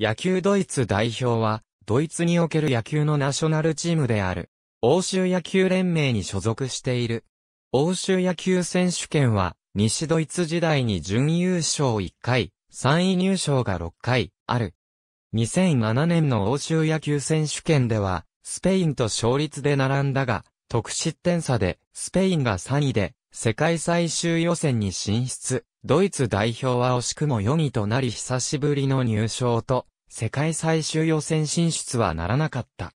野球ドイツ代表は、ドイツにおける野球のナショナルチームである。欧州野球連盟に所属している。欧州野球選手権は、西ドイツ時代に準優勝1回、3位入賞が6回、ある。2007年の欧州野球選手権では、スペインと勝率で並んだが、得失点差で、スペインが3位で、世界最終予選に進出。ドイツ代表は惜しくも4位となり久しぶりの入賞と、世界最終予選進出はならなかった。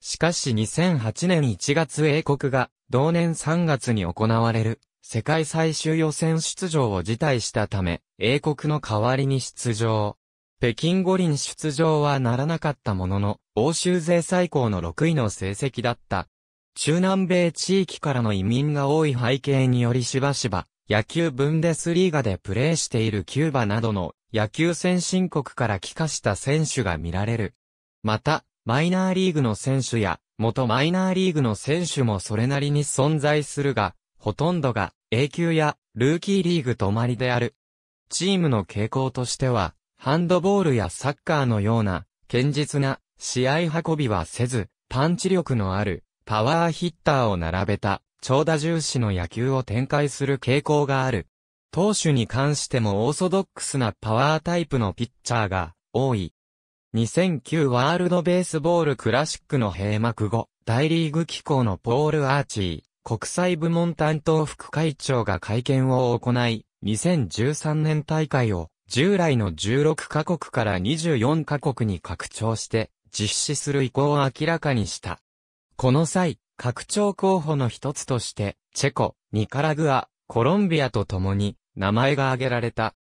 しかし2008年1月英国が、同年3月に行われる、世界最終予選出場を辞退したため、英国の代わりに出場。北京五輪出場はならなかったものの、欧州勢最高の6位の成績だった。中南米地域からの移民が多い背景によりしばしば、野球ブンデスリーガでプレーしているキューバなどの野球先進国から帰化した選手が見られる。また、マイナーリーグの選手や、元マイナーリーグの選手もそれなりに存在するが、ほとんどが A 級やルーキーリーグ止まりである。チームの傾向としては、ハンドボールやサッカーのような、堅実な試合運びはせず、パンチ力のあるパワーヒッターを並べた長打重視の野球を展開する傾向がある。投手に関してもオーソドックスなパワータイプのピッチャーが多い。2009ワールドベースボールクラシックの閉幕後、大リーグ機構のポール・アーチー、国際部門担当副会長が会見を行い、2013年大会を従来の16カ国から24カ国に拡張して実施する意向を明らかにした。この際、拡張候補の一つとして、チェコ、ニカラグア、コロンビアと共に名前が挙げられた。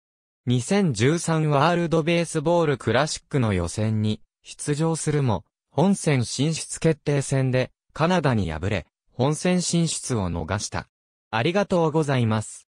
2013ワールドベースボールクラシックの予選に出場するも、本戦進出決定戦でカナダに敗れ、本戦進出を逃した。ありがとうございます。